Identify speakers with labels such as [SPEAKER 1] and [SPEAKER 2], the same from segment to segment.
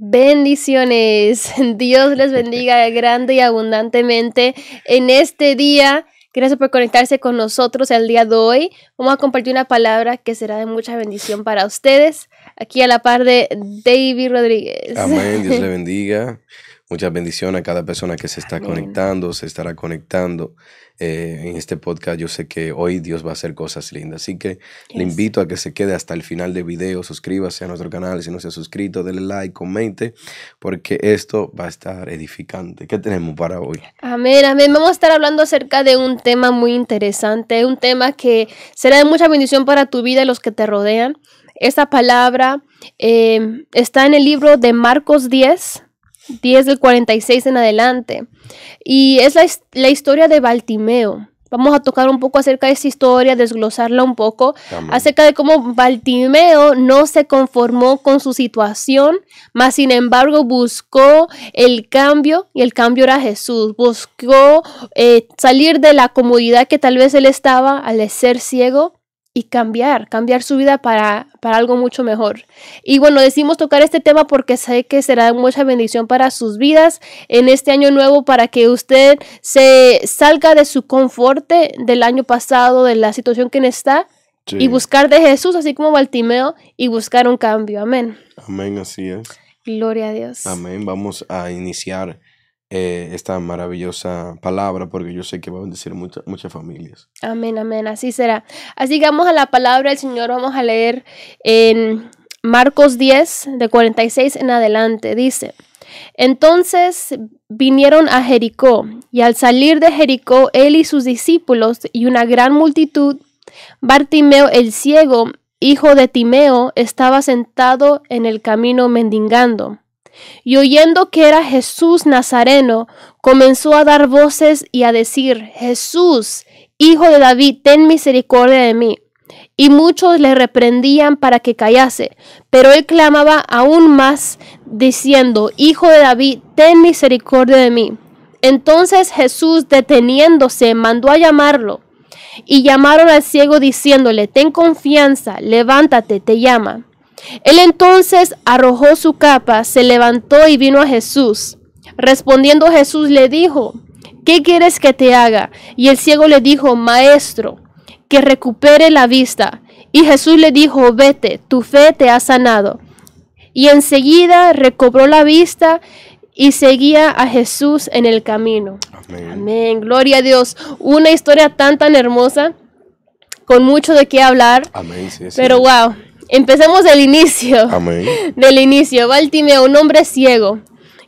[SPEAKER 1] Bendiciones. Dios les bendiga grande y abundantemente en este día. Gracias por conectarse con nosotros el día de hoy. Vamos a compartir una palabra que será de mucha bendición para ustedes, aquí a la par de David Rodríguez. Amén, Dios le
[SPEAKER 2] bendiga. Muchas bendiciones a cada persona que se está conectando, se estará conectando eh, en este podcast. Yo sé que hoy Dios va a hacer cosas lindas. Así que le invito a que se quede hasta el final del video. Suscríbase a nuestro canal si no se ha suscrito, denle like, comente, porque esto va a estar edificante. ¿Qué tenemos para hoy?
[SPEAKER 1] Amén, amén. Vamos a estar hablando acerca de un tema muy interesante, un tema que será de mucha bendición para tu vida y los que te rodean. Esta palabra eh, está en el libro de Marcos 10, 10 del 46 en adelante. Y es la, historia de Baltimeo. Vamos a tocar un poco acerca de esa historia, desglosarla un poco, acerca de cómo Baltimeo no se conformó con su situación, mas sin embargo buscó el cambio, y el cambio era Jesús, buscó eh, salir de la comodidad que tal vez él estaba al ser ciego, y cambiar, cambiar su vida para, para algo mucho mejor. Y bueno, decimos tocar este tema porque sé que será mucha bendición para sus vidas en este año nuevo, para que usted se salga de su confort del año pasado, de la situación que está,
[SPEAKER 2] y buscar
[SPEAKER 1] de Jesús, así como Baltimeo, y buscar un cambio. Amén.
[SPEAKER 2] Amén, así es.
[SPEAKER 1] Gloria a Dios. Amén.
[SPEAKER 2] Vamos a iniciar eh, esta maravillosa palabra, porque yo sé que va a bendecir muchas muchas familias.
[SPEAKER 1] Amén, amén, así será. Así vamos a la palabra del Señor, vamos a leer en Marcos 10, de 46 en adelante, dice. Entonces vinieron a Jericó, y al salir de Jericó, él y sus discípulos y una gran multitud, Bartimeo el ciego, hijo de Timeo, estaba sentado en el camino mendigando y oyendo que era Jesús Nazareno, comenzó a dar voces y a decir, Jesús, Hijo de David, ten misericordia de mí. Y muchos le reprendían para que callase, pero él clamaba aún más, diciendo, Hijo de David, ten misericordia de mí. Entonces Jesús, deteniéndose, mandó a llamarlo. Y llamaron al ciego diciéndole, Ten confianza, levántate, te llama. Él entonces arrojó su capa, se levantó y vino a Jesús. Respondiendo Jesús le dijo, ¿qué quieres que te haga? Y el ciego le dijo, Maestro, que recupere la vista. Y Jesús le dijo, vete, tu fe te ha sanado. Y enseguida recobró la vista y seguía a Jesús en el camino. Amén. Gloria a Dios. Una historia tan tan hermosa, con mucho de qué hablar. Amén. pero wow, Empecemos del inicio. Amén. Del inicio. Baltimeo, un hombre ciego,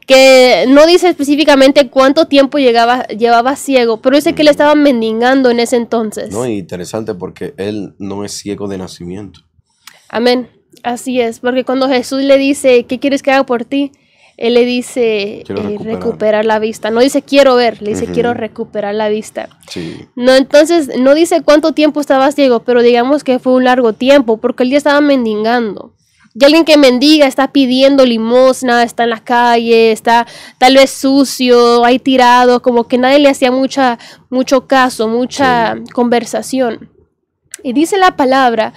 [SPEAKER 1] que no dice específicamente cuánto tiempo llevaba ciego, pero dice que le estaban mendigando en ese entonces. No,
[SPEAKER 2] interesante porque él no es ciego de nacimiento.
[SPEAKER 1] Amén. Así es, porque cuando Jesús le dice, ¿qué quieres que haga por ti? él le dice eh, recuperar. la vista. No dice quiero ver, le dice quiero recuperar la vista. No, entonces no dice cuánto tiempo estaba Diego, pero digamos que fue un largo tiempo, porque él ya estaba mendigando. Y alguien que mendiga está pidiendo limosna, está en la calle, está tal vez sucio, ahí tirado, como que nadie le hacía mucha, mucho caso, mucha conversación. Y dice la palabra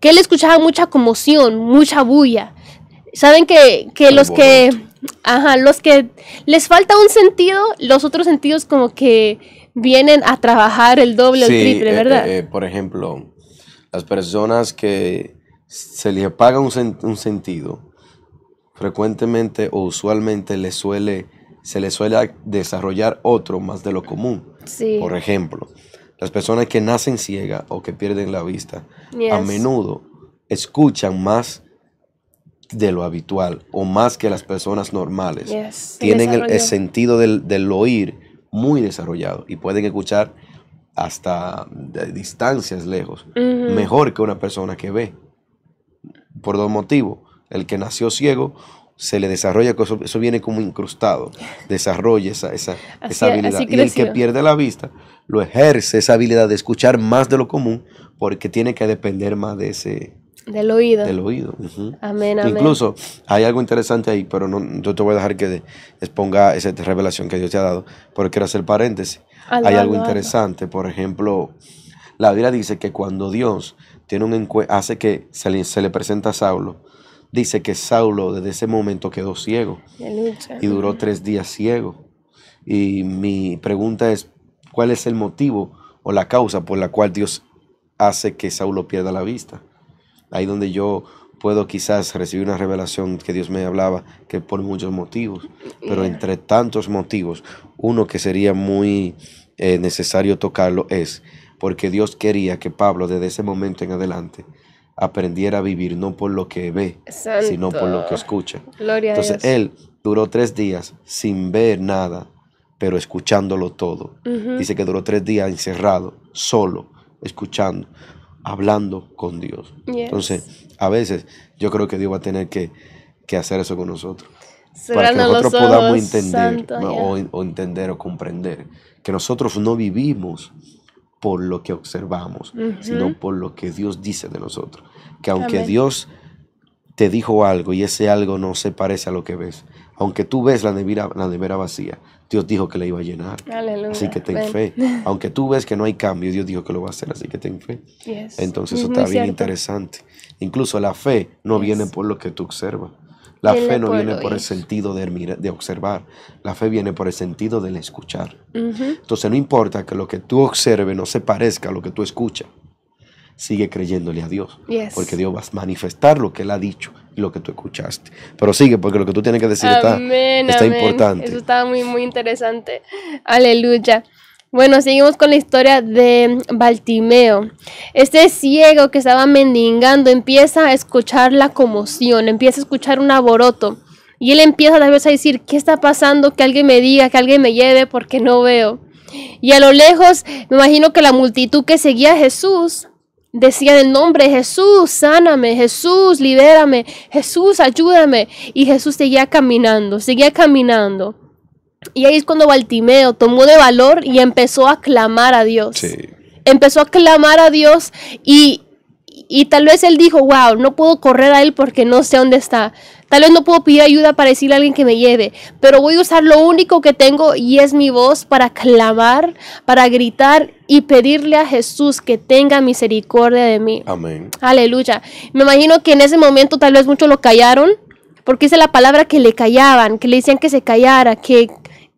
[SPEAKER 1] que él escuchaba mucha conmoción, mucha bulla. Saben que los que Ajá, los que les falta un sentido, los otros sentidos como que vienen a trabajar el doble o el triple, eh, ¿verdad? Eh,
[SPEAKER 2] eh, por ejemplo, las personas que se les apaga un, un sentido, frecuentemente o usualmente suele, se les suele desarrollar otro más de lo común. Por ejemplo, las personas que nacen ciegas o que pierden la vista, a menudo escuchan más de lo habitual o más que las personas normales. Tienen el, sentido del, oír muy desarrollado y pueden escuchar hasta distancias lejos, mejor que una persona que ve. Por dos motivos. El que nació ciego se le desarrolla, eso, eso viene como incrustado, desarrolla esa, esa habilidad. Y el que pierde la vista lo ejerce esa habilidad de escuchar más de lo común porque tiene que depender más de ese,
[SPEAKER 1] del oído. Del oído. Amén, amén. Incluso
[SPEAKER 2] hay algo interesante ahí, pero no, yo te voy a dejar que exponga esa revelación que Dios te ha dado, porque quiero hacer paréntesis. hay algo interesante, por ejemplo, la Biblia dice que cuando Dios tiene un hace que se le, se le presenta a Saulo, dice que Saulo desde ese momento quedó ciego y duró tres días ciego. Y mi pregunta es, ¿cuál es el motivo o la causa por la cual Dios hace que Saulo pierda la vista? ahí donde yo puedo quizás recibir una revelación que Dios me hablaba, que por muchos motivos, pero entre tantos motivos, uno que sería muy eh, necesario tocarlo es porque Dios quería que Pablo desde ese momento en adelante aprendiera a vivir no por lo que ve,
[SPEAKER 1] sino por lo que escucha.
[SPEAKER 2] Entonces él duró tres días sin ver nada, pero escuchándolo todo. Dice que duró tres días encerrado, solo, escuchando hablando con Dios. Entonces, a veces yo creo que Dios va a tener que, hacer eso con nosotros.
[SPEAKER 1] para que nosotros podamos entender o,
[SPEAKER 2] entender o comprender que nosotros no vivimos por lo que observamos, sino por lo que Dios dice de nosotros. Que aunque Dios te dijo algo y ese algo no se parece a lo que ves, aunque tú ves la la nevera vacía, Dios dijo que le iba a llenar.
[SPEAKER 1] Así que ten fe.
[SPEAKER 2] Aunque tú ves que no hay cambio, Dios dijo que lo va a hacer, así que ten fe. Entonces eso está bien interesante. Incluso la fe no viene por lo que tú observas. La fe no viene por el sentido de, de, observar. La fe viene por el sentido de escuchar. Entonces no importa que lo que tú observes no se parezca a lo que tú escuchas sigue creyéndole a Dios. Porque Dios va a manifestar lo que Él ha dicho y lo que tú escuchaste. Pero sigue, porque lo que tú tienes que decir está, importante. Eso está
[SPEAKER 1] muy, muy interesante. Aleluya. Bueno, seguimos con la historia de Baltimeo. Este ciego que estaba mendigando empieza a escuchar la conmoción, empieza a escuchar un aboroto. Y él empieza vez a decir, ¿qué está pasando? Que alguien me diga, que alguien me lleve, porque no veo. Y a lo lejos, me imagino que la multitud que seguía a Jesús decían el nombre Jesús, sáname, Jesús, libérame, Jesús, ayúdame. Y Jesús seguía caminando, seguía caminando. Y ahí es cuando Baltimeo tomó de valor y empezó a clamar a Dios. Empezó a clamar a Dios y, y tal vez él dijo, wow, no puedo correr a él porque no sé dónde está. Tal vez no puedo pedir ayuda para decirle a alguien que me lleve, pero voy a usar lo único que tengo y es mi voz para clamar, para gritar y pedirle a Jesús que tenga misericordia de mí. Amén. Aleluya. Me imagino que en ese momento tal vez muchos lo callaron, porque es la palabra que le callaban, que le decían que se callara, que,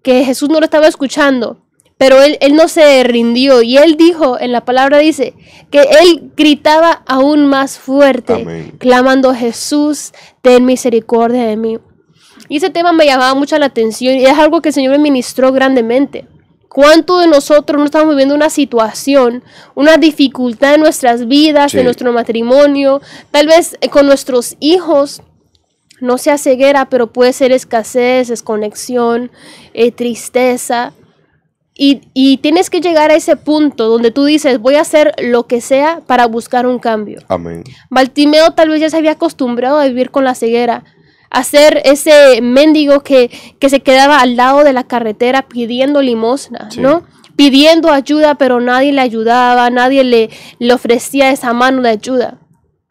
[SPEAKER 1] que Jesús no lo estaba escuchando. Pero él, no se rindió y él dijo, en la palabra dice, que él gritaba aún más fuerte, clamando, Jesús, ten misericordia de mí. Y ese tema me llamaba mucho la atención y es algo que el Señor me ministró grandemente. ¿Cuánto de nosotros no estamos viviendo una situación, una dificultad en nuestras vidas, en nuestro matrimonio, tal vez eh, con nuestros hijos? No sea ceguera, pero puede ser escasez, desconexión, eh, tristeza. Y, tienes que llegar a ese punto donde tú dices, voy a hacer lo que sea para buscar un cambio. Amén. Bartimeo tal vez ya se había acostumbrado a vivir con la ceguera, a ser ese mendigo que, se quedaba al lado de la carretera pidiendo limosna, ¿no? Pidiendo ayuda, pero nadie le ayudaba, nadie le, le ofrecía esa mano de ayuda.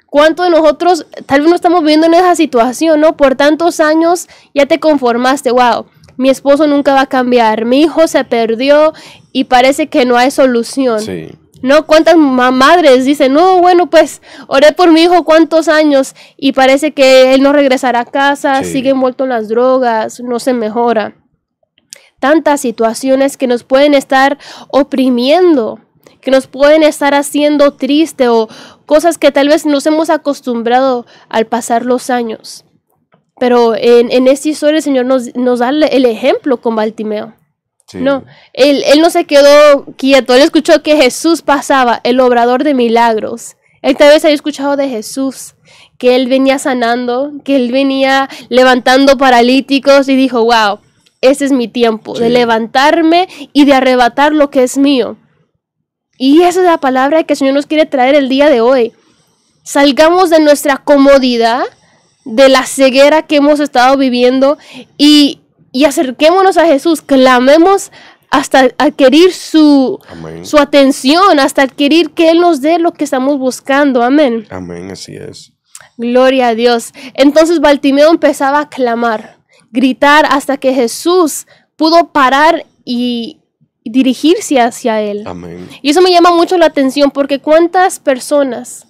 [SPEAKER 1] ¿Cuántos de nosotros tal vez no estamos viviendo en esa situación, no? Por tantos años ya te conformaste, wow mi esposo nunca va a cambiar, mi hijo se perdió y parece que no hay solución. No, cuántas madres dicen, no, bueno, pues oré por mi hijo cuántos años y parece que él no regresará a casa, sigue envuelto en las drogas, no se mejora. Tantas situaciones que nos pueden estar oprimiendo, que nos pueden estar haciendo triste o cosas que tal vez nos hemos acostumbrado al pasar los años. Pero en, en esta historia el Señor nos, nos da el ejemplo con Baltimeo. No, él, no se quedó quieto, él escuchó que Jesús pasaba, el obrador de milagros. Él tal vez había escuchado de Jesús, que él venía sanando, que él venía levantando paralíticos y dijo, wow, ese es mi tiempo de levantarme y de arrebatar lo que es mío. Y esa es la palabra que el Señor nos quiere traer el día de hoy. Salgamos de nuestra comodidad de la ceguera que hemos estado viviendo y, acerquémonos a Jesús, clamemos hasta adquirir su, su atención, hasta adquirir que Él nos dé lo que estamos buscando. Amén.
[SPEAKER 2] Amén, así es.
[SPEAKER 1] Gloria a Dios. Entonces Baltimeo empezaba a clamar, gritar hasta que Jesús pudo parar y, dirigirse hacia Él. Amén. Y eso me llama mucho la atención porque cuántas personas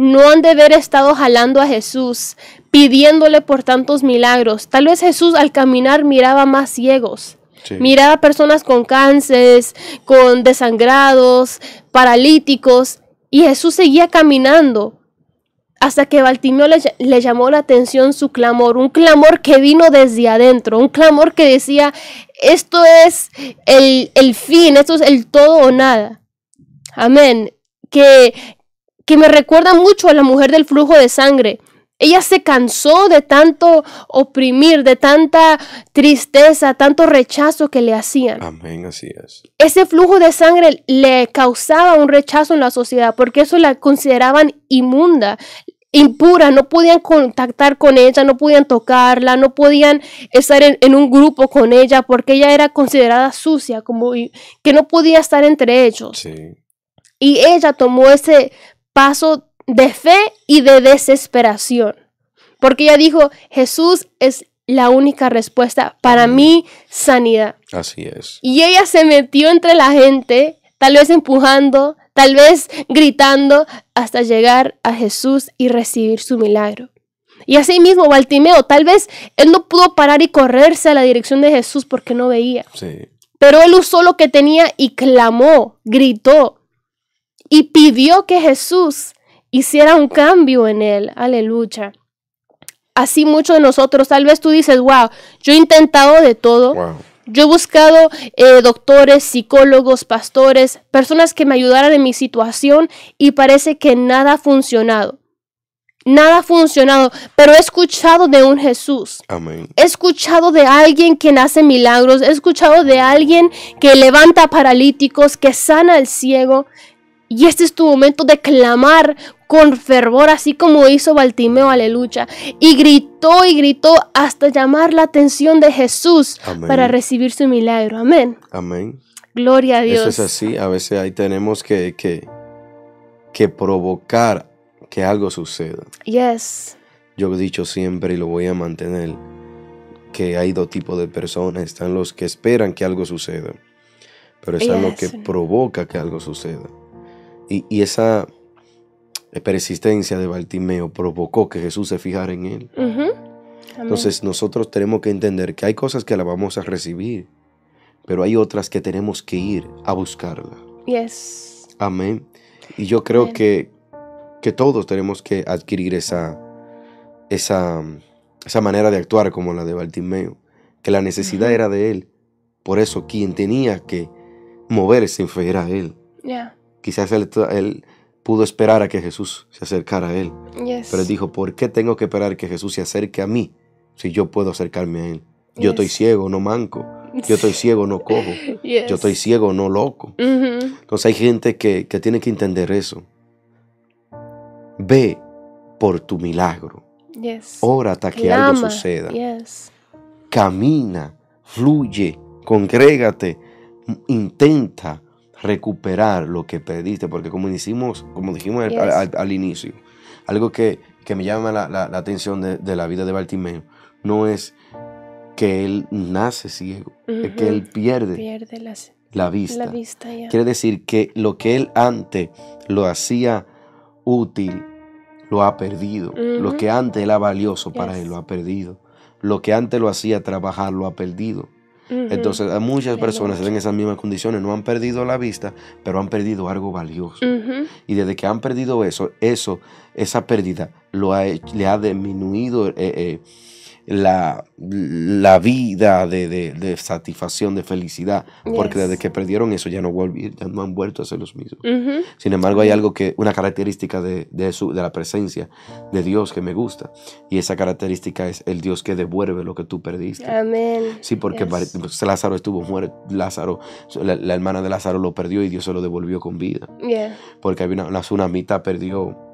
[SPEAKER 1] no han de haber estado jalando a Jesús, pidiéndole por tantos milagros. Tal vez Jesús al caminar miraba más ciegos. Miraba personas con cánceres, con desangrados, paralíticos, y Jesús seguía caminando hasta que Baltimeo le, llamó la atención su clamor, un clamor que vino desde adentro, un clamor que decía, esto es el, el fin, esto es el todo o nada. Amén. Que que me recuerda mucho a la mujer del flujo de sangre. Ella se cansó de tanto oprimir, de tanta tristeza, tanto rechazo que le hacían.
[SPEAKER 2] Amén, así es.
[SPEAKER 1] Ese flujo de sangre le causaba un rechazo en la sociedad porque eso la consideraban inmunda, impura, no podían contactar con ella, no podían tocarla, no podían estar en, un grupo con ella porque ella era considerada sucia, como que no podía estar entre ellos. Sí. Y ella tomó ese paso de fe y de desesperación. Porque ella dijo, Jesús es la única respuesta para mí mi sanidad.
[SPEAKER 2] Así es.
[SPEAKER 1] Y ella se metió entre la gente, tal vez empujando, tal vez gritando, hasta llegar a Jesús y recibir su milagro. Y así mismo, Baltimeo, tal vez él no pudo parar y correrse a la dirección de Jesús porque no veía. Pero él usó lo que tenía y clamó, gritó y pidió que Jesús hiciera un cambio en él. Aleluya. Así muchos de nosotros, tal vez tú dices, wow, yo he intentado de todo. Yo he buscado eh, doctores, psicólogos, pastores, personas que me ayudaran en mi situación y parece que nada ha funcionado. Nada ha funcionado, pero he escuchado de un Jesús. He escuchado de alguien que hace milagros. He escuchado de alguien que levanta paralíticos, que sana al ciego, y este es tu momento de clamar con fervor, así como hizo Baltimeo, aleluya. Y gritó y gritó hasta llamar la atención de Jesús para recibir su milagro. Amén. Amén. Gloria a Dios. Eso es así.
[SPEAKER 2] A veces ahí tenemos que, que, que provocar que algo suceda.
[SPEAKER 1] Yes.
[SPEAKER 2] Yo he dicho siempre y lo voy a mantener que hay dos tipos de personas. Están los que esperan que algo suceda, pero están los que provoca que algo suceda y, esa eh, persistencia de Bartimeo provocó que Jesús se fijara en él. Entonces nosotros tenemos que entender que hay cosas que la vamos a recibir, pero hay otras que tenemos que ir a buscarla.
[SPEAKER 1] Yes.
[SPEAKER 2] Amén. Y yo creo que, que todos tenemos que adquirir esa, esa, esa manera de actuar como la de Bartimeo, que la necesidad era de él. Por eso quien tenía que moverse fe era él. Yeah. Quizás él, pudo esperar a que Jesús se acercara a él. Pero dijo, ¿por qué tengo que esperar que Jesús se acerque a mí si yo puedo acercarme a él? Yo estoy ciego, no manco. Yo estoy ciego, no cojo. Yo estoy ciego, no loco. Mm-hmm. Entonces hay gente que, tiene que entender eso. Ve por tu milagro. Ora hasta que algo suceda. Camina, fluye, congrégate, intenta, recuperar lo que perdiste, porque como, hicimos, como dijimos al, inicio, algo que, me llama la, atención de, la vida de Bartimeo no es que él nace ciego, es que él pierde, la vista. Quiere decir que lo que él antes lo hacía útil, lo ha perdido. Lo que antes era valioso para él, lo ha perdido. Lo que antes lo hacía trabajar, lo ha perdido. Entonces, muchas personas en esas mismas condiciones no han perdido la vista, pero han perdido algo valioso. Y desde que han perdido eso, eso, esa pérdida lo ha, le ha disminuido eh, eh, la, la vida de, satisfacción, de felicidad, porque desde que perdieron eso ya no, ya no han vuelto a ser los mismos. Sin embargo, hay algo que, una característica de, su, de la presencia de Dios que me gusta, y esa característica es el Dios que devuelve lo que tú perdiste.
[SPEAKER 1] Amén. Sí, porque pues,
[SPEAKER 2] Lázaro estuvo muerto, Lázaro, la, hermana de Lázaro lo perdió y Dios se lo devolvió con vida. Porque había una, una mitad perdió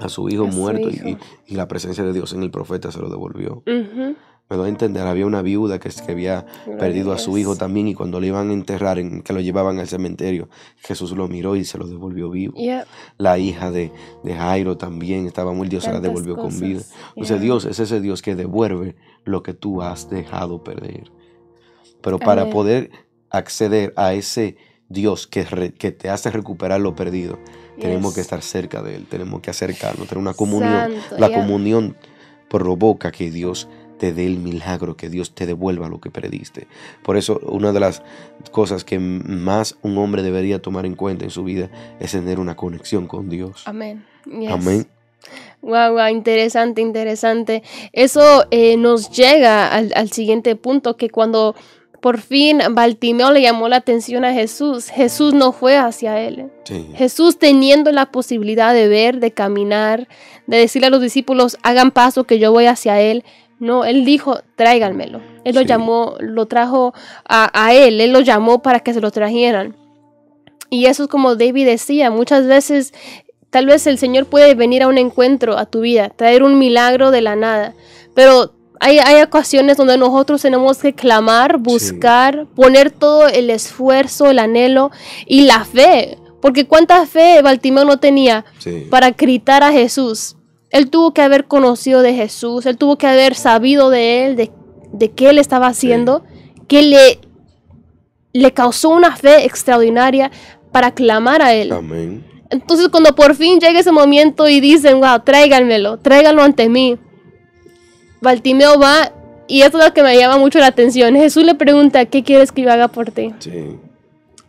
[SPEAKER 2] a su hijo muerto Y, la presencia de Dios en el profeta se lo devolvió. Me a entender, había una viuda que, que había perdido a su hijo también y cuando lo iban a enterrar, en, que lo llevaban al cementerio, Jesús lo miró y se lo devolvió vivo. La hija de, Jairo también estaba muy, Dios se la devolvió con vida. Entonces Dios es ese Dios que devuelve lo que tú has dejado perder. Pero para poder acceder a ese Dios que, que te hace recuperar lo perdido, tenemos que estar cerca de Él, tenemos que acercarnos, tener una comunión. la comunión provoca que Dios te dé el milagro, que Dios te devuelva lo que perdiste. Por eso una de las cosas que más un hombre debería tomar en cuenta en su vida es tener una conexión con Dios.
[SPEAKER 1] Amén. Amén. Wow, wow, interesante, interesante. Eso eh, nos llega al siguiente punto, que cuando por fin Baltimeo le llamó la atención a Jesús. Jesús no fue hacia él. Jesús teniendo la posibilidad de ver, de caminar, de decirle a los discípulos, hagan paso que yo voy hacia él. No, él dijo, tráiganmelo. Él lo llamó, lo trajo a, a, él, él lo llamó para que se lo trajeran. Y eso es como David decía, muchas veces tal vez el Señor puede venir a un encuentro a tu vida, traer un milagro de la nada, pero hay, hay ocasiones donde nosotros tenemos que clamar, buscar, poner todo el esfuerzo, el anhelo y la fe. Porque cuánta fe Baltimore no tenía para gritar a Jesús. Él tuvo que haber conocido de Jesús, él tuvo que haber sabido de él, de, de qué él estaba haciendo, que le, le causó una fe extraordinaria para clamar a él. Entonces cuando por fin llega ese momento y dicen, wow, tráiganmelo, tráiganlo ante mí. Bartimeo va y es lo que me llama mucho la atención. Jesús le pregunta, ¿qué quieres que yo haga por ti? Sí.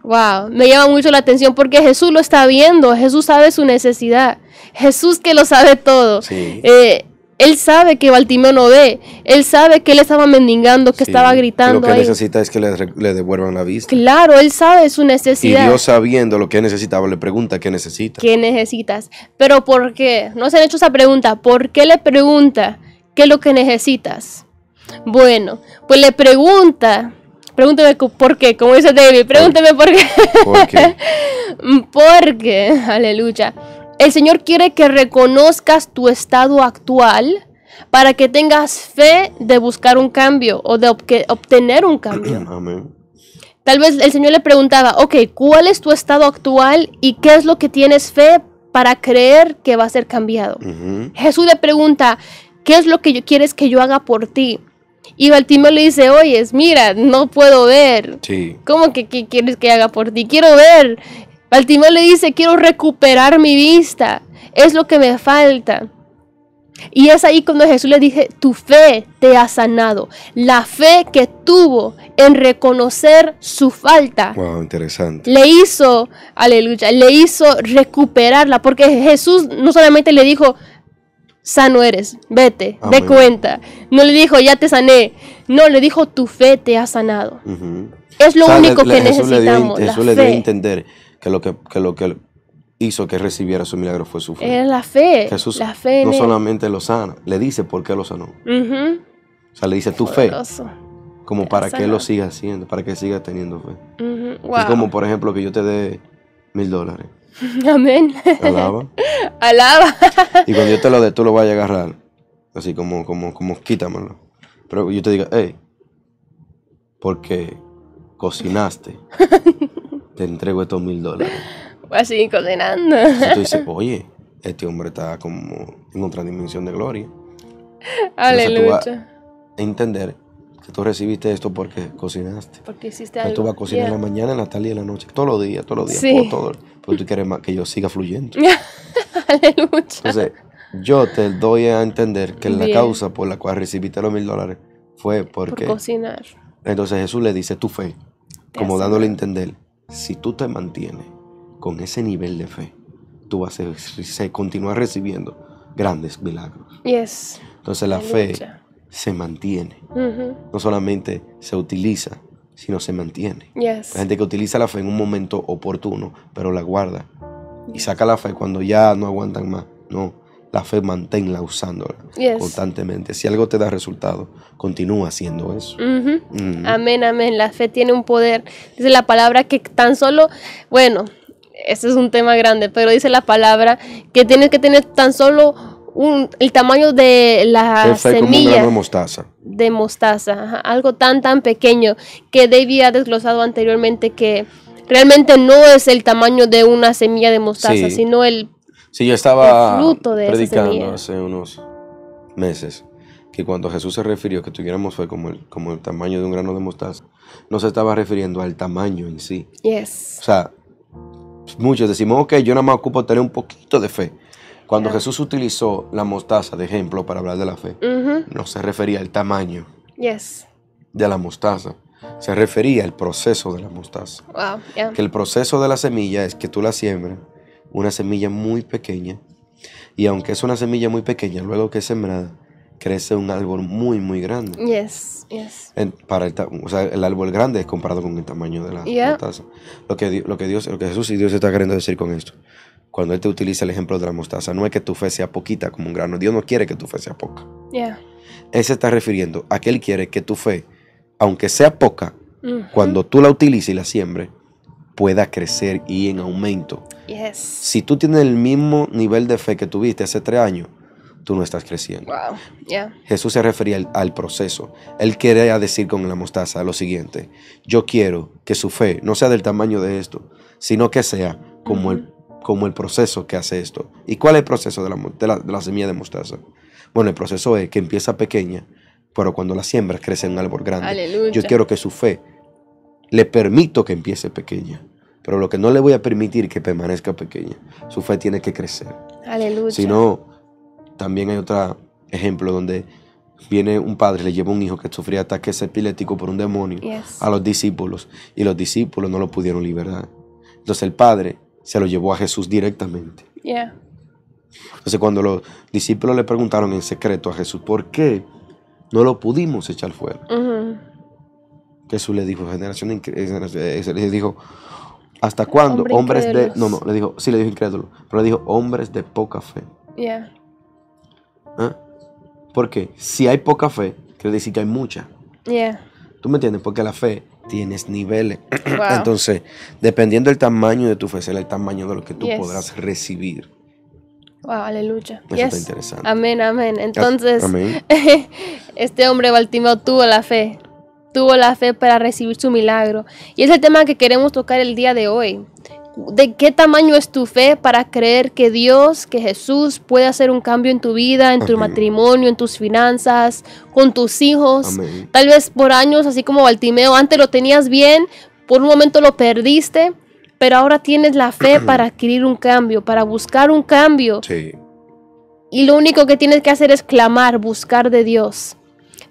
[SPEAKER 1] Wow, me llama mucho la atención porque Jesús lo está viendo, Jesús sabe su necesidad, Jesús que lo sabe todo. Eh, él sabe que Baltimeo no ve, él sabe que él estaba mendigando, que estaba gritando. Lo que
[SPEAKER 2] necesita es que le, devuelvan la vista.
[SPEAKER 1] Claro, él sabe su necesidad. Y Dios
[SPEAKER 2] sabiendo lo que necesitaba, le pregunta qué necesita.
[SPEAKER 1] ¿Qué necesitas? Pero ¿por qué? No se han hecho esa pregunta. ¿Por qué le pregunta? ¿Qué es lo que necesitas? Bueno, pues le pregunta, pregúntame por qué, como dice David, pregúntame por qué. ¿Por qué? Porque, aleluya, el Señor quiere que reconozcas tu estado actual para que tengas fe de buscar un cambio o de obtener un cambio. Amén. Tal vez el Señor le preguntaba, ok, ¿cuál es tu estado actual y qué es lo que tienes fe para creer que va a ser cambiado? Jesús le pregunta, ¿Qué es lo que yo quieres que yo haga por ti? Y Baltimeo le dice, oye, mira, no puedo ver. Sí. ¿Cómo que qué quieres que haga por ti? Quiero ver. Baltimeo le dice, quiero recuperar mi vista. Es lo que me falta. Y es ahí cuando Jesús le dice, tu fe te ha sanado. La fe que tuvo en reconocer su falta.
[SPEAKER 2] Wow, interesante.
[SPEAKER 1] Le hizo, aleluya, le hizo recuperarla. Porque Jesús no solamente le dijo, sano eres, vete, de ah, cuenta. No le dijo, ya te sané. No, le dijo, tu fe te ha sanado.
[SPEAKER 2] Es lo único que necesitamos. Le Jesús le dio a entender que lo que, que lo que hizo que recibiera su milagro fue su fe. Era
[SPEAKER 1] la fe. Jesús la fe no
[SPEAKER 2] solamente lo sana, le dice por qué lo sanó.
[SPEAKER 1] O
[SPEAKER 2] sea, le dice tu fe. Como para que lo siga haciendo, para que siga teniendo
[SPEAKER 1] fe. Es como,
[SPEAKER 2] por ejemplo, que yo te dé mil dólares.
[SPEAKER 1] Amén. Alaba. Alaba.
[SPEAKER 2] Y cuando yo te lo dé, tú lo vas a agarrar. Así como, como, como quítamelo. Pero yo te digo, hey, porque cocinaste, te entrego estos mil dólares.
[SPEAKER 1] Voy a seguir cocinando. Entonces tú dices,
[SPEAKER 2] oye, este hombre está como en otra dimensión de gloria. Aleluya. entender tú recibiste esto porque cocinaste.
[SPEAKER 1] Porque hiciste algo. Tú vas a cocinar en la
[SPEAKER 2] mañana, en la tarde y en la noche, todos los días, todos los días, sí. Porque tú quieres que yo siga fluyendo. Aleluya. Entonces, yo te doy a entender que la causa por la cual recibiste los mil dólares fue porque... Por cocinar. Entonces Jesús le dice tu fe, como dándole a entender, si tú te mantienes con ese nivel de fe, tú vas a continuar recibiendo grandes milagros. Yes. Entonces la fe se mantiene. No solamente se utiliza, sino se mantiene. La gente que utiliza la fe en un momento oportuno, pero la guarda. Y saca la fe cuando ya no aguantan más. No, la fe manténla usándola yes. constantemente. Si algo te da resultado, continúa haciendo eso.
[SPEAKER 1] Amén, amén. La fe tiene un poder. Dice la palabra que tan solo, bueno, ese es un tema grande, pero dice la palabra que tienes que tener tan solo el tamaño de la semilla de mostaza. De mostaza, algo tan tan pequeño que David ha desglosado anteriormente que realmente no es el tamaño de una semilla de mostaza, sino el,
[SPEAKER 2] sí, yo estaba de predicando hace unos meses que cuando Jesús se refirió que tuviéramos fue como el, como el tamaño de un grano de mostaza, no se estaba refiriendo al tamaño en sí. Yes. O sea, muchos decimos, ok, yo nada más ocupo tener un poquito de fe. Cuando Jesús utilizó la mostaza de ejemplo para hablar de la fe, no se refería al tamaño
[SPEAKER 1] de
[SPEAKER 2] la mostaza, se refería al proceso de la mostaza. Que el proceso de la semilla es que tú la siembras, una semilla muy pequeña, y aunque es una semilla muy pequeña, luego que es sembrada, crece un árbol muy, muy grande.
[SPEAKER 1] Yes, yes.
[SPEAKER 2] para el, árbol grande es comparado con el tamaño de la, mostaza. Lo que, lo que, Dios, lo que Jesús y Dios está queriendo decir con esto cuando Él te utiliza el ejemplo de la mostaza, no es que tu fe sea poquita como un grano. Dios no quiere que tu fe sea poca. Él se está refiriendo a que Él quiere que tu fe, aunque sea poca, mm-hmm. cuando tú la utilices y la siembres, pueda crecer y en aumento.
[SPEAKER 1] Yes. Si
[SPEAKER 2] tú tienes el mismo nivel de fe que tuviste hace tres años, tú no estás creciendo. Wow. Jesús se refería al, proceso. Él quería decir con la mostaza lo siguiente, yo quiero que su fe no sea del tamaño de esto, sino que sea como mm-hmm. el como el proceso que hace esto. ¿Y cuál es el proceso de la, la, semilla de mostaza? Bueno, el proceso es que empieza pequeña, pero cuando la siembras crece en árbol grande. Yo quiero que su fe le permito que empiece pequeña, pero lo que no le voy a permitir que permanezca pequeña. Su fe tiene que crecer.
[SPEAKER 1] Aleluya. Si
[SPEAKER 2] no, también hay otro ejemplo donde viene un padre, le lleva un hijo que sufría ataques epilépticos por un demonio a los discípulos y los discípulos no lo pudieron liberar. Entonces el padre se lo llevó a Jesús directamente.
[SPEAKER 1] Entonces
[SPEAKER 2] cuando los discípulos le preguntaron en secreto a Jesús, ¿por qué no lo pudimos echar fuera? Mm-hmm. Jesús le dijo, generación, le dijo, ¿hasta cuándo? hombres de... No, no, le dijo, sí, le dijo incrédulo, pero le dijo, hombres de poca fe. Porque ¿Ah? ¿Por qué? Si hay poca fe, quiere decir que hay mucha. ¿Tú me entiendes? Porque la fe tienes niveles. Entonces, dependiendo del tamaño de tu fe, será el tamaño de lo que tú podrás recibir.
[SPEAKER 1] Wow, aleluya. Eso está interesante. Amén, amén. Entonces, este hombre Baltimore, tuvo la fe, tuvo la fe para recibir su milagro. Y es el tema que queremos tocar el día de hoy de qué tamaño es tu fe para creer que Dios, que Jesús puede hacer un cambio en tu vida, en tu matrimonio, en tus finanzas, con tus hijos. Tal vez por años, así como Baltimeo, antes lo tenías bien, por un momento lo perdiste, pero ahora tienes la fe para adquirir un cambio, para buscar un cambio. Y lo único que tienes que hacer es clamar, buscar de Dios.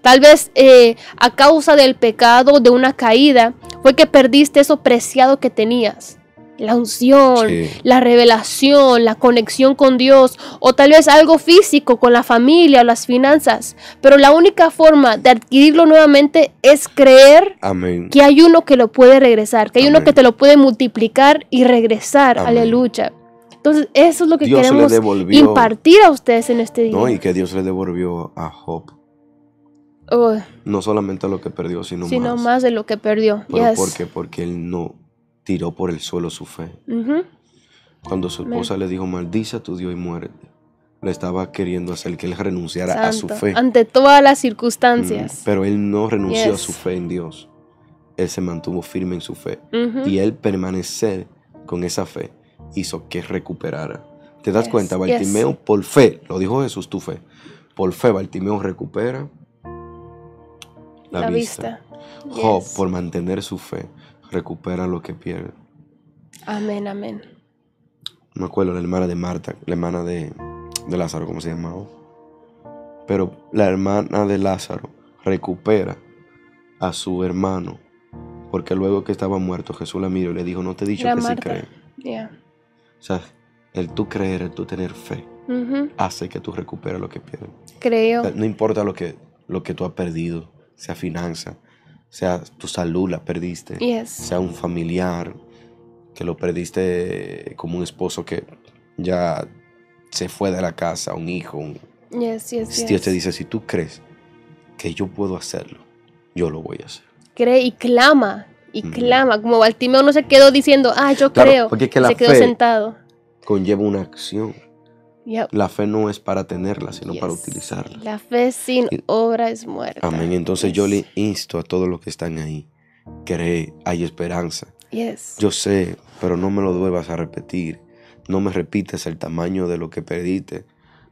[SPEAKER 1] Tal vez eh, a causa del pecado, de una caída, fue que perdiste eso preciado que tenías la unción, la revelación, la conexión con Dios o tal vez algo físico con la familia o las finanzas. Pero la única forma de adquirirlo nuevamente es creer que hay uno que lo puede regresar, que hay uno que te lo puede multiplicar y regresar. la Aleluya. Entonces eso es lo que queremos impartir a ustedes en este día. No, y que
[SPEAKER 2] Dios le devolvió a Job. No solamente a lo que perdió, sino, sino más.
[SPEAKER 1] de lo que perdió. ¿Por
[SPEAKER 2] qué? Porque él no tiró por el suelo su fe. Cuando su esposa le dijo, maldice a tu Dios y muérete, le estaba queriendo hacer que él renunciara a su fe.
[SPEAKER 1] Ante todas las mm, circunstancias.
[SPEAKER 2] pero él no renunció a su fe en Dios. Él se mantuvo firme en su fe. Y él permanecer con esa fe hizo que recuperara. ¿Te das cuenta? Bartimeo por fe, lo dijo Jesús, tu fe. Por fe, Bartimeo recupera la, vista. vista.
[SPEAKER 1] Job por
[SPEAKER 2] mantener su fe recupera lo que pierde.
[SPEAKER 1] Amén, amén.
[SPEAKER 2] Me acuerdo la hermana de Marta, la hermana de, Lázaro, ¿cómo se llamaba? Pero la hermana de Lázaro recupera a su hermano, porque luego que estaba muerto, Jesús la miró y le dijo, no te he dicho que sí O sea, el tú creer, el tú tener fe, hace que tú recuperes lo que pierdes.
[SPEAKER 1] Creo. no
[SPEAKER 2] importa lo que, lo que tú has perdido, sea finanza, sea tu salud la perdiste, sea un familiar que lo perdiste como un esposo que ya se fue de la casa, un hijo. Un...
[SPEAKER 1] Yes, Dios te
[SPEAKER 2] dice, si tú crees que yo puedo hacerlo, yo lo voy a hacer.
[SPEAKER 1] Cree y clama, y clama, como Baltimeo no se quedó diciendo, ah, yo creo, porque que se quedó sentado.
[SPEAKER 2] Conlleva una acción. La fe no es para tenerla, sino para utilizarla.
[SPEAKER 1] La fe sin obra es muerta.
[SPEAKER 2] Amén. Entonces yo le insto a todos los que están ahí, cree, hay esperanza. Yes. Yo sé, pero no me lo vuelvas a repetir. No me repites el tamaño de lo que perdiste.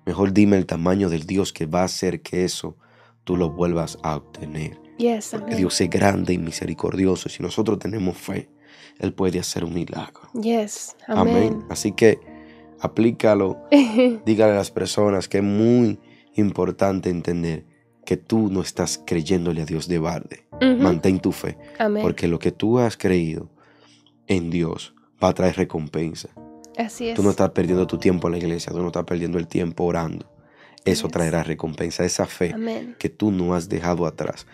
[SPEAKER 2] Mejor dime el tamaño del Dios que va a hacer que eso tú lo vuelvas a obtener.
[SPEAKER 1] Yes, Dios
[SPEAKER 2] es grande y misericordioso. Si nosotros tenemos fe, Él puede hacer un milagro.
[SPEAKER 1] Yes, amén.
[SPEAKER 2] Así que aplícalo, dígale a las personas que es muy importante entender que tú no estás creyéndole a Dios de barde. Mantén tu fe, porque lo que tú has creído en Dios va a traer recompensa. Así Tú no estás perdiendo tu tiempo en la iglesia, tú no estás perdiendo el tiempo orando. Eso traerá recompensa. Esa fe que tú no has dejado atrás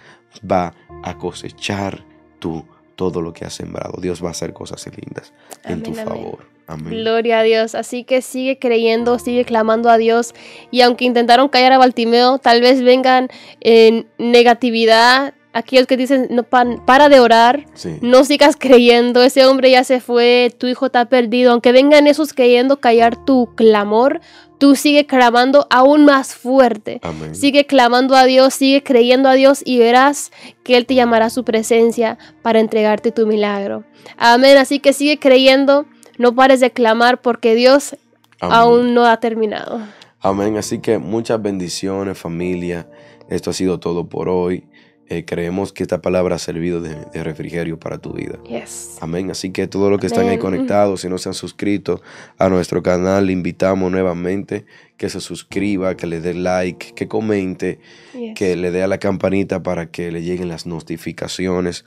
[SPEAKER 2] va a cosechar tu todo lo que has sembrado. Dios va a hacer cosas lindas en tu favor. Amén.
[SPEAKER 1] Gloria a Dios. Así que sigue creyendo, sigue clamando a Dios. Y aunque intentaron callar a Baltimeo, tal vez vengan en negatividad, el que dicen, no, para de orar, no sigas creyendo, ese hombre ya se fue, tu hijo está perdido, aunque vengan esos creyendo callar tu clamor, tú sigue clamando aún más fuerte, sigue clamando a Dios, sigue creyendo a Dios y verás que Él te llamará a su presencia para entregarte tu milagro. Amén, así que sigue creyendo, no pares de clamar porque Dios aún no ha terminado.
[SPEAKER 2] Amén, así que muchas bendiciones familia, esto ha sido todo por hoy. Eh, creemos que esta palabra ha servido de, refrigerio para tu vida. Amén. Así que todos los que están ahí conectados, si no se han suscrito a nuestro canal, le invitamos nuevamente que se suscriba, que le dé like, que comente, que le dé a la campanita para que le lleguen las notificaciones.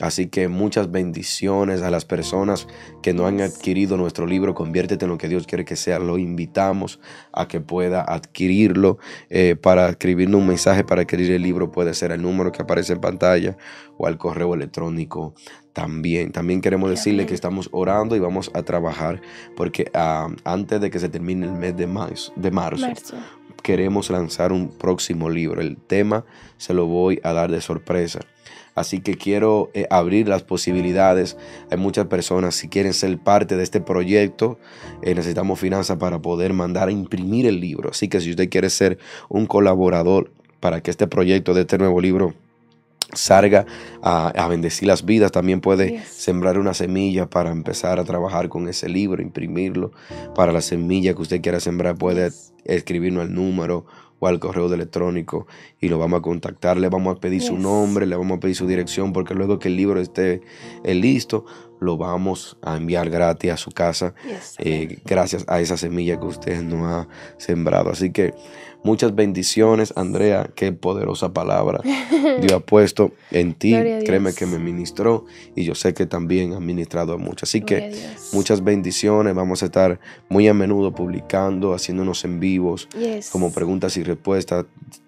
[SPEAKER 2] Así que muchas bendiciones a las personas que no han adquirido nuestro libro, conviértete en lo que Dios quiere que sea. Lo invitamos a que pueda adquirirlo. Eh, para escribirnos un mensaje, para adquirir el libro, puede ser el número que aparece en pantalla o al correo electrónico también. También queremos decirle que estamos orando y vamos a trabajar porque ah, antes de que se termine el mes de, marzo, queremos lanzar un próximo libro. El tema se lo voy a dar de sorpresa. Así que quiero eh, abrir las posibilidades. Hay muchas personas, si quieren ser parte de este proyecto, eh, necesitamos finanzas para poder mandar a imprimir el libro. Así que si usted quiere ser un colaborador para que este proyecto de este nuevo libro salga a, bendecir las vidas. También puede sembrar una semilla para empezar a trabajar con ese libro, imprimirlo. Para la semilla que usted quiera sembrar, puede escribirnos al número o al correo electrónico y lo vamos a contactar, le vamos a pedir su nombre, le vamos a pedir su dirección, porque luego que el libro esté eh, listo, lo vamos a enviar gratis a su casa, eh, gracias a esa semilla que usted nos ha sembrado. Así que Muchas bendiciones, Andrea. Qué poderosa palabra Dios ha puesto en ti. Créeme que me ministró y yo sé que también ha ministrado a muchos. Así que muchas bendiciones. Vamos a estar muy a menudo publicando, haciéndonos en vivos, como preguntas y respuestas,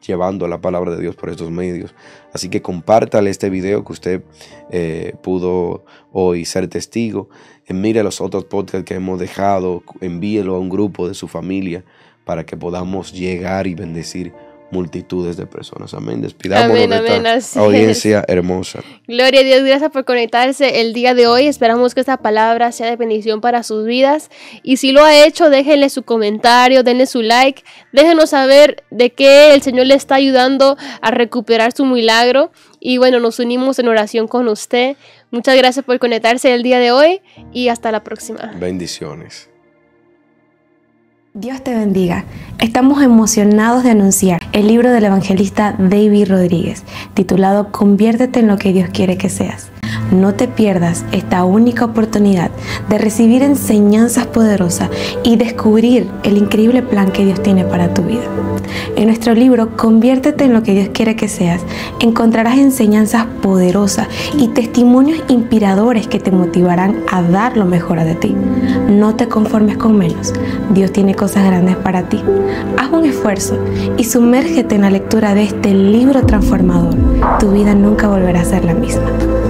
[SPEAKER 2] llevando la palabra de Dios por estos medios. Así que compártale este video que usted eh, pudo hoy ser testigo. Eh, Mire los otros podcasts que hemos dejado. Envíelo a un grupo de su familia para que podamos llegar y bendecir multitudes de personas. Amén. Despidamos amén, de audiencia hermosa.
[SPEAKER 1] Gloria a Dios, gracias por conectarse el día de hoy. Esperamos que esta palabra sea de bendición para sus vidas. Y si lo ha hecho, déjenle su comentario, denle su like, déjenos saber de qué el Señor le está ayudando a recuperar su milagro. Y bueno, nos unimos en oración con usted. Muchas gracias por conectarse el día de hoy y hasta la
[SPEAKER 2] próxima. Bendiciones. Dios te bendiga. Estamos
[SPEAKER 1] emocionados de anunciar el libro del evangelista David Rodríguez, titulado Conviértete en lo que Dios quiere que seas. No te pierdas esta única oportunidad de recibir enseñanzas poderosas y descubrir el increíble plan que Dios tiene para tu vida. En nuestro libro Conviértete en lo que Dios quiere que seas, encontrarás enseñanzas poderosas y testimonios inspiradores que te motivarán a dar lo mejor de ti. No te conformes con menos. Dios tiene cosas grandes para ti. Haz un esfuerzo y sumérgete en la lectura de este libro transformador. Tu vida nunca
[SPEAKER 2] volverá a ser la misma.